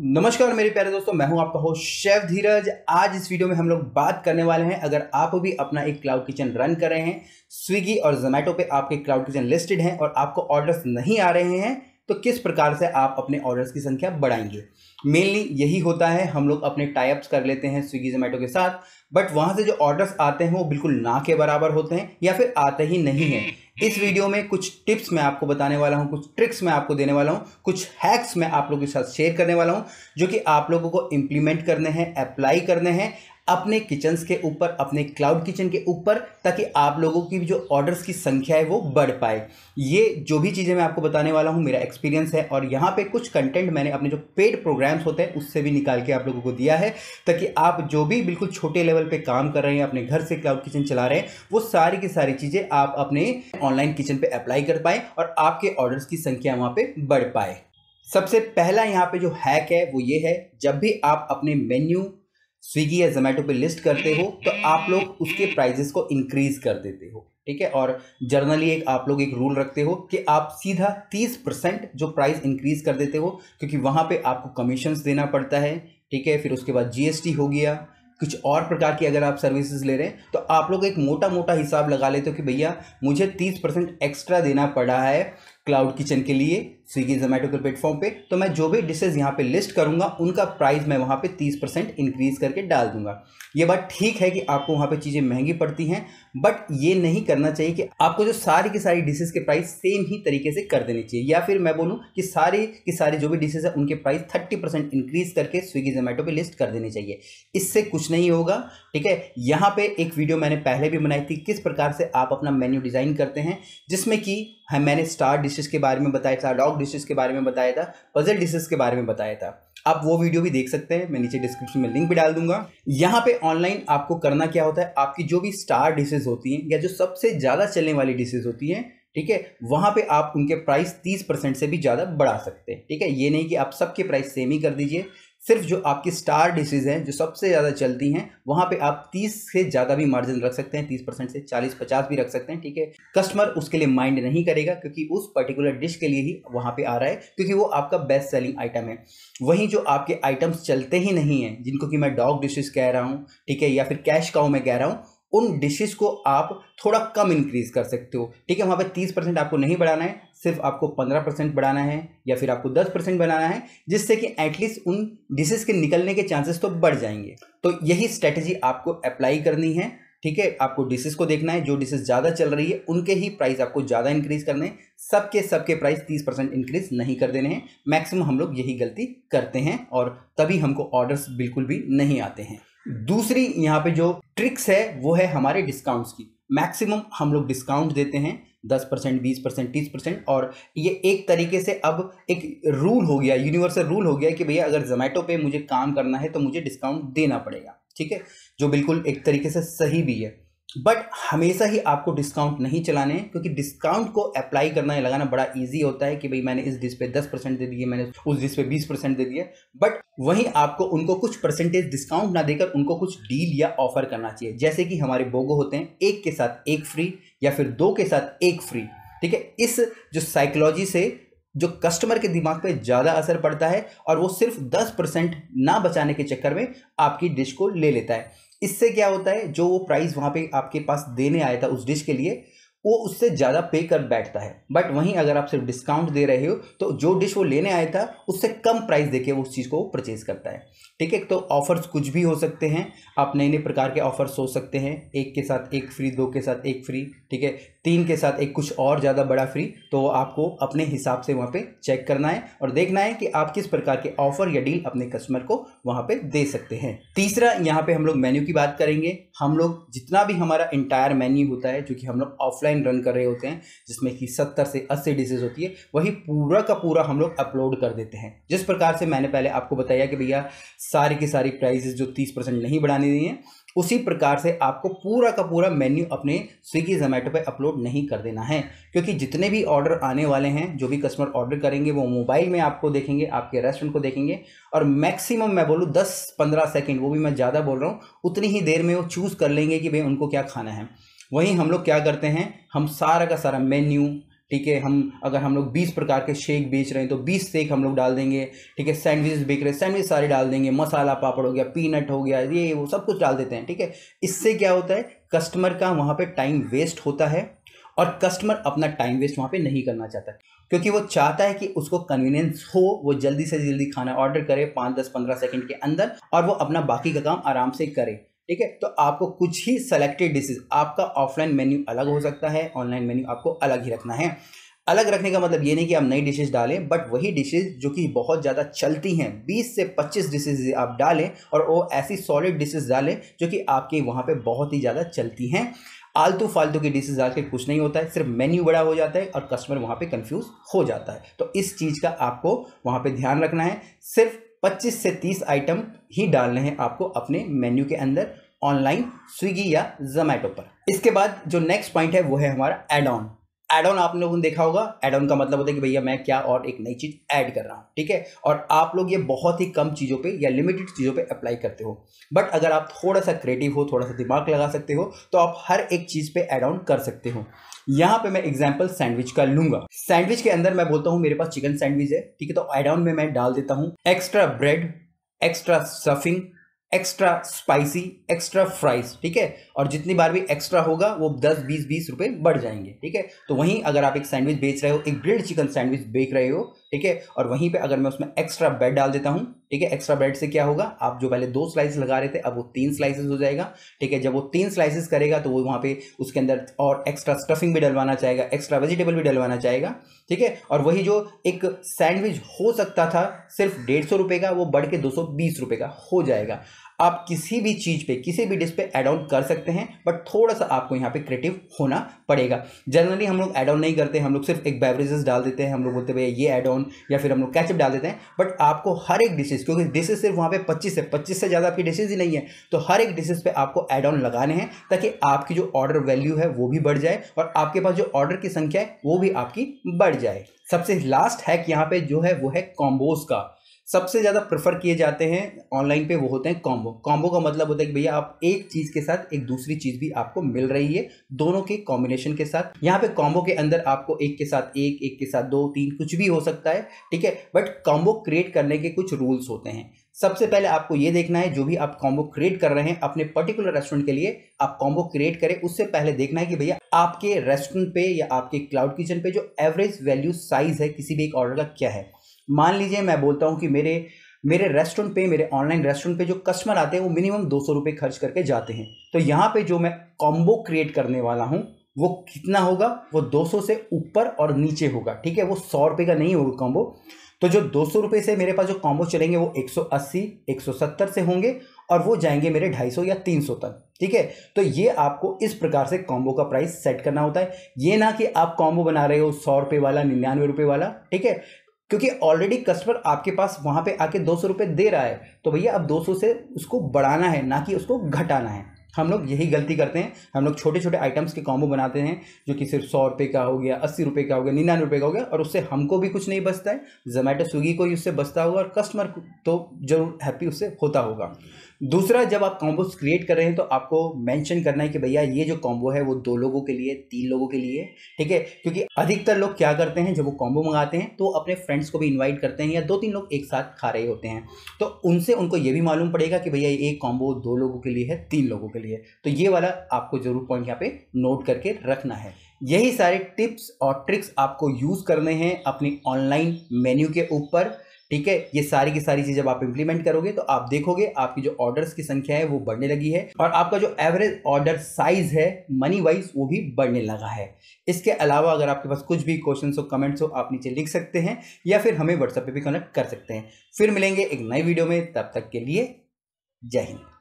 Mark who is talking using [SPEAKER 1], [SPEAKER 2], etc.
[SPEAKER 1] नमस्कार मेरे प्यारे दोस्तों मैं हूं आपका होस्ट शेफ धीरज आज इस वीडियो में हम लोग बात करने वाले हैं अगर आप भी अपना एक क्लाउड किचन रन कर रहे हैं स्विगी और जोमेटो पे आपके क्लाउड किचन लिस्टेड हैं और आपको ऑर्डर्स नहीं आ रहे हैं तो किस प्रकार से आप अपने ऑर्डर्स की संख्या बढ़ाएंगे मेनली यही होता है हम लोग अपने टाइप्स कर लेते हैं स्विगी जोमेटो के साथ बट वहाँ से जो ऑर्डर्स आते हैं वो बिल्कुल ना के बराबर होते हैं या फिर आते ही नहीं हैं इस वीडियो में कुछ टिप्स मैं आपको बताने वाला हूँ कुछ ट्रिक्स मैं आपको देने वाला हूँ कुछ हैक्स मैं आप लोगों के साथ शेयर करने वाला हूँ जो कि आप लोगों को इम्प्लीमेंट करने हैं अप्लाई करने हैं अपने किचन्स के ऊपर अपने क्लाउड किचन के ऊपर ताकि आप लोगों की जो ऑर्डर्स की संख्या है वो बढ़ पाए ये जो भी चीज़ें मैं आपको बताने वाला हूँ मेरा एक्सपीरियंस है और यहाँ पे कुछ कंटेंट मैंने अपने जो पेड प्रोग्राम्स होते हैं उससे भी निकाल के आप लोगों को दिया है ताकि आप जो भी बिल्कुल छोटे लेवल पर काम कर रहे हैं अपने घर से क्लाउड किचन चला रहे हैं वो सारी की सारी चीज़ें आप अपने ऑनलाइन किचन पर अप्लाई कर पाएँ और आपके ऑर्डर्स की संख्या वहाँ पर बढ़ पाए सबसे पहला यहाँ पे जो हैक है वो ये है जब भी आप अपने मेन्यू स्विगी या जोमेटो पे लिस्ट करते हो तो आप लोग उसके प्राइजेस को इंक्रीज कर देते हो ठीक है और जर्नली एक आप लोग एक रूल रखते हो कि आप सीधा तीस परसेंट जो प्राइस इंक्रीज कर देते हो क्योंकि वहाँ पे आपको कमीशंस देना पड़ता है ठीक है फिर उसके बाद जीएसटी हो गया कुछ और प्रकार की अगर आप सर्विसेज ले रहे हैं तो आप लोग एक मोटा मोटा हिसाब लगा लेते हो कि भैया मुझे तीस परसेंट एक्स्ट्रा देना पड़ा है क्लाउड किचन के लिए स्विगी जोमेटो के प्लेटफॉर्म पे तो मैं जो भी डिशेज यहाँ पे लिस्ट करूँगा उनका प्राइस मैं वहाँ पे 30 परसेंट इंक्रीज करके डाल दूंगा ये बात ठीक है कि आपको वहाँ पे चीज़ें महंगी पड़ती हैं बट ये नहीं करना चाहिए कि आपको जो सारी की सारी डिशेज के प्राइस सेम ही तरीके से कर देने चाहिए या फिर मैं बोलूँ कि सारी की सारी जो भी डिशेज है उनके प्राइस थर्टी परसेंट इंक्रीज करके स्विगी जोमेटो पर लिस्ट कर देनी चाहिए इससे कुछ नहीं होगा ठीक है यहाँ पे एक वीडियो मैंने पहले भी बनाई थी किस प्रकार से आप अपना मेन्यू डिज़ाइन करते हैं जिसमें कि हाँ, मैंने स्टार डिशेज के बारे में बताया था डॉग डिशेज के बारे में बताया था पजल डिशेज के बारे में बताया था आप वो वीडियो भी देख सकते हैं मैं नीचे डिस्क्रिप्शन में लिंक भी डाल दूंगा यहाँ पे ऑनलाइन आपको करना क्या होता है आपकी जो भी स्टार डिशेज होती हैं या जो सबसे ज़्यादा चलने वाली डिशेज होती हैं ठीक है वहाँ पे आप उनके प्राइस 30 परसेंट से भी ज़्यादा बढ़ा सकते हैं ठीक है ये नहीं कि आप सबके प्राइस सेम ही कर दीजिए सिर्फ जो आपकी स्टार डिशेज हैं जो सबसे ज़्यादा चलती हैं वहाँ पे आप 30 से ज़्यादा भी मार्जिन रख सकते हैं 30 परसेंट से 40 50 भी रख सकते हैं ठीक है कस्टमर उसके लिए माइंड नहीं करेगा क्योंकि उस पर्टिकुलर डिश के लिए ही वहाँ पे आ रहा है क्योंकि वो आपका बेस्ट सेलिंग आइटम है वहीं जो आपके आइटम्स चलते ही नहीं हैं जिनको कि मैं डॉग डिशेज कह रहा हूँ ठीक है या फिर कैश काउ में कह रहा हूँ उन डिशेज़ को आप थोड़ा कम इंक्रीज कर सकते हो ठीक है वहाँ पे तीस परसेंट आपको नहीं बढ़ाना है सिर्फ आपको पंद्रह परसेंट बढ़ाना है या फिर आपको दस परसेंट बढ़ाना है जिससे कि एटलीस्ट उन डिशेज़ के निकलने के चांसेस तो बढ़ जाएंगे तो यही स्ट्रेटेजी आपको अप्लाई करनी है ठीक है आपको डिशेज़ को देखना है जो डिशेज़ ज़्यादा चल रही है उनके ही प्राइस आपको ज़्यादा इंक्रीज करने हैं सबके सबके प्राइस तीस परसेंट इंक्रीज नहीं कर देने हैं मैक्सिमम हम लोग यही गलती करते हैं और तभी हमको ऑर्डर्स बिल्कुल भी नहीं आते हैं दूसरी यहाँ पे जो ट्रिक्स है वो है हमारे डिस्काउंट्स की मैक्सिमम हम लोग डिस्काउंट देते हैं दस परसेंट बीस परसेंट तीस परसेंट और ये एक तरीके से अब एक रूल हो गया यूनिवर्सल रूल हो गया कि भैया अगर जोमेटो पे मुझे काम करना है तो मुझे डिस्काउंट देना पड़ेगा ठीक है जो बिल्कुल एक तरीके से सही भी है बट हमेशा ही आपको डिस्काउंट नहीं चलाने क्योंकि डिस्काउंट को अप्लाई करना या लगाना बड़ा इजी होता है कि भाई मैंने इस डिश पे दस परसेंट दे दिए मैंने उस डिश पे बीस परसेंट दे दिए बट वहीं आपको उनको कुछ परसेंटेज डिस्काउंट ना देकर उनको कुछ डील या ऑफर करना चाहिए जैसे कि हमारे बोगो होते हैं एक के साथ एक फ्री या फिर दो के साथ एक फ्री ठीक है इस जो साइकोलॉजी से जो कस्टमर के दिमाग पे ज़्यादा असर पड़ता है और वो सिर्फ दस परसेंट ना बचाने के चक्कर में आपकी डिश को ले लेता है इससे क्या होता है जो वो प्राइस वहाँ पे आपके पास देने आया था उस डिश के लिए वो उससे ज़्यादा पे कर बैठता है बट वहीं अगर आप सिर्फ डिस्काउंट दे रहे हो तो जो डिश वो लेने आया था उससे कम प्राइस देके वो उस चीज़ को परचेज करता है ठीक है तो ऑफर्स कुछ भी हो सकते हैं आप नए नए प्रकार के ऑफर्स हो सकते हैं एक के साथ एक फ्री दो के साथ एक फ्री ठीक है तीन के साथ एक कुछ और ज़्यादा बड़ा फ्री तो आपको अपने हिसाब से वहाँ पर चेक करना है और देखना है कि आप किस प्रकार के ऑफर या डील अपने कस्टमर को वहाँ पर दे सकते हैं तीसरा यहाँ पर हम लोग मेन्यू की बात करेंगे हम लोग जितना भी हमारा इंटायर मेन्यू होता है जो कि हम लोग ऑफलाइन लाइन रन कर रहे होते हैं जिसमें कि सत्तर से अस्सी डिशेज होती है वही पूरा का पूरा हम लोग अपलोड कर देते हैं जिस प्रकार से मैंने पहले आपको बताया कि भैया सारी की सारी प्राइजेज जो तीस नहीं बढ़ाने दी हैं उसी प्रकार से आपको पूरा का पूरा मेन्यू अपने स्विगी जोमेटो पर अपलोड नहीं कर देना है क्योंकि जितने भी ऑर्डर आने वाले हैं जो भी कस्टमर ऑर्डर करेंगे वो मोबाइल में आपको देखेंगे आपके रेस्टोरेंट को देखेंगे और मैक्सिमम मैं बोलूँ दस पंद्रह सेकेंड वो भी मैं ज़्यादा बोल रहा हूँ उतनी ही देर में वो चूज़ कर लेंगे कि भाई उनको क्या खाना है वहीं हम लोग क्या करते हैं हम सारा का सारा मेन्यू ठीक है हम अगर हम लोग बीस प्रकार के शेक बेच रहे हैं तो बीस शेक हम लोग डाल देंगे ठीक है सैंडविचेस बेच रहे हैं सैंडविच सारे डाल देंगे मसाला पापड़ हो गया पीनट हो गया ये वो सब कुछ डाल देते हैं ठीक है इससे क्या होता है कस्टमर का वहाँ पे टाइम वेस्ट होता है और कस्टमर अपना टाइम वेस्ट वहाँ पर नहीं करना चाहता क्योंकि वो चाहता है कि उसको कन्वीनियंस हो वो जल्दी से जल्दी खाना ऑर्डर करे पाँच दस पंद्रह सेकेंड के अंदर और वो अपना बाकी का काम आराम से करे ठीक है तो आपको कुछ ही सेलेक्टेड डिशेज आपका ऑफलाइन मेन्यू अलग हो हम्म। सकता है ऑनलाइन मेन्यू आपको अलग ही रखना है अलग रखने का मतलब ये नहीं कि आप नई डिशेज डालें बट वही डिशेज जो कि बहुत ज़्यादा चलती हैं 20 से 25 डिशेज आप डालें और वो ऐसी सॉलिड डिशेज डालें जो कि आपके वहाँ पे बहुत ही ज़्यादा चलती हैं आलतू फालतू की डिशेज डाल के कुछ नहीं होता है सिर्फ मेन्यू बड़ा हो जाता है और कस्टमर वहाँ पर कन्फ्यूज़ हो जाता है तो इस चीज़ का आपको वहाँ पर ध्यान रखना है सिर्फ पच्चीस से तीस आइटम ही डालने हैं आपको अपने मेन्यू के अंदर ऑनलाइन स्विगी या जोमेटो पर इसके बाद जो नेक्स्ट पॉइंट है वो है हमारा एड ऑन एड ऑन आप लोगों ने देखा होगा एड ऑन का मतलब होता है कि भैया मैं क्या और एक नई चीज़ ऐड कर रहा हूं ठीक है और आप लोग ये बहुत ही कम चीज़ों पे या लिमिटेड चीज़ों पे अप्लाई करते हो बट अगर आप थोड़ा सा क्रिएटिव हो थोड़ा सा दिमाग लगा सकते हो तो आप हर एक चीज़ पे एड ऑन कर सकते हो यहाँ पे मैं एग्जाम्पल सैंडविच का लूंगा सैंडविच के अंदर मैं बोलता हूँ मेरे पास चिकन सैंडविच है ठीक है तो एड ऑन में मैं डाल देता हूँ extra bread extra stuffing extra spicy extra fries ठीक है और जितनी बार भी एक्स्ट्रा होगा वो दस बीस बीस रुपए बढ़ जाएंगे ठीक है तो वहीं अगर आप एक सैंडविच बेच रहे हो एक ग्रिल्ड चिकन सैंडविच बेच रहे हो ठीक है और वहीं पे अगर मैं उसमें एक्स्ट्रा ब्रेड डाल देता हूँ ठीक है एक्स्ट्रा ब्रेड से क्या होगा आप जो पहले दो स्लाइस लगा रहे थे अब वो तीन स्लाइसिस हो जाएगा ठीक है जब वो तीन स्लाइसिस करेगा तो वो वहाँ पर उसके अंदर और एक्स्ट्रा स्टफिंग भी डलवाना चाहेगा एक्स्ट्रा वेजिटेबल भी डलवाना चाहेगा ठीक है और वही जो एक सैंडविच हो सकता था सिर्फ डेढ़ सौ रुपये का वो बढ़ के दो सौ बीस रुपये का हो जाएगा आप किसी भी चीज़ पे किसी भी डिश पे एड ऑन कर सकते हैं बट थोड़ा सा आपको यहाँ पे क्रिएटिव होना पड़ेगा जनरली हम लोग एड ऑन नहीं करते हम लोग सिर्फ एक बेवरेजेस डाल देते हैं हम लोग बोलते भैया ये एड ऑन या फिर हम लोग कैचअप डाल देते हैं बट आपको हर एक डिशेज़ क्योंकि डिशेज सिर्फ वहाँ पे पच्चीस है पच्चीस से ज़्यादा आपकी डिशेज ही नहीं है तो हर एक डिशेज पर आपको एड ऑन लगाने हैं ताकि आपकी जो ऑर्डर वैल्यू है वो भी बढ़ जाए और आपके पास जो ऑर्डर की संख्या है वो भी आपकी बढ़ जाए सबसे लास्ट हैक यहाँ पे जो है वो है कॉम्बोज का सबसे ज़्यादा प्रेफर किए जाते हैं ऑनलाइन पे वो होते हैं कॉम्बो कॉम्बो का मतलब होता है कि भैया आप एक चीज़ के साथ एक दूसरी चीज़ भी आपको मिल रही है दोनों के कॉम्बिनेशन के साथ यहाँ पे कॉम्बो के अंदर आपको एक के साथ एक एक के साथ दो तीन कुछ भी हो सकता है ठीक है बट कॉम्बो क्रिएट करने के कुछ रूल्स होते हैं सबसे पहले आपको ये देखना है जो भी आप कॉम्बो क्रिएट कर रहे हैं अपने पर्टिकुलर रेस्टोरेंट के लिए आप कॉम्बो क्रिएट करें उससे पहले देखना है कि भैया आपके रेस्टोरेंट पे या आपके क्लाउड किचन पे जो एवरेज वैल्यू साइज है किसी भी एक ऑर्डर का क्या है मान लीजिए मैं बोलता हूँ कि मेरे मेरे रेस्टोरेंट पे मेरे ऑनलाइन रेस्टोरेंट पे जो कस्टमर आते हैं वो मिनिमम दो सौ रुपये खर्च करके जाते हैं तो यहाँ पे जो मैं कॉम्बो क्रिएट करने वाला हूँ वो कितना होगा वो दो से ऊपर और नीचे होगा ठीक है वो सौ रुपये का नहीं होगा कॉम्बो तो जो दो सौ रुपये से मेरे पास जो कॉम्बो चलेंगे वो 180, 170 से होंगे और वो जाएंगे मेरे 250 या 300 तक ठीक है तो ये आपको इस प्रकार से कॉम्बो का प्राइस सेट करना होता है ये ना कि आप कॉम्बो बना रहे हो सौ रुपये वाला निन्यानवे रुपये वाला ठीक है क्योंकि ऑलरेडी कस्टमर आपके पास वहाँ पे आके दो सौ रुपये दे रहा है तो भैया अब दो सौ से उसको बढ़ाना है ना कि उसको घटाना है हम लोग यही गलती करते हैं हम लोग छोटे छोटे आइटम्स के कॉम्बो बनाते हैं जो कि सिर्फ सौ रुपये का हो गया अस्सी रुपये का हो गया निन्यानवे रुपये का हो गया और उससे हमको भी कुछ नहीं बचता है जोमेटो स्विगी को ही उससे बचता होगा और कस्टमर तो जरूर हैप्पी उससे होता होगा दूसरा जब आप कॉम्बोज क्रिएट कर रहे हैं तो आपको मेंशन करना है कि भैया ये जो कॉम्बो है वो दो लोगों के लिए तीन लोगों के लिए ठीक है क्योंकि अधिकतर लोग क्या करते हैं जब वो कॉम्बो मंगाते हैं तो अपने फ्रेंड्स को भी इन्वाइट करते हैं या दो तीन लोग एक साथ खा रहे होते हैं तो उनसे उनको ये भी मालूम पड़ेगा कि भैया ये कॉम्बो दो लोगों के लिए है तीन लोगों के लिए तो ये वाला आपको ज़रूर पॉइंट यहाँ पे नोट करके रखना है यही सारे टिप्स और ट्रिक्स आपको यूज़ करने हैं अपनी ऑनलाइन मेन्यू के ऊपर ठीक है ये सारी की सारी चीज जब आप इंप्लीमेंट करोगे तो आप देखोगे आपकी जो ऑर्डर्स की संख्या है वो बढ़ने लगी है और आपका जो एवरेज ऑर्डर साइज है मनी वाइज वो भी बढ़ने लगा है इसके अलावा अगर आपके पास कुछ भी क्वेश्चन हो कमेंट्स हो आप नीचे लिख सकते हैं या फिर हमें व्हाट्सएप पर भी कनेक्ट कर सकते हैं फिर मिलेंगे एक नई वीडियो में तब तक के लिए जय हिंद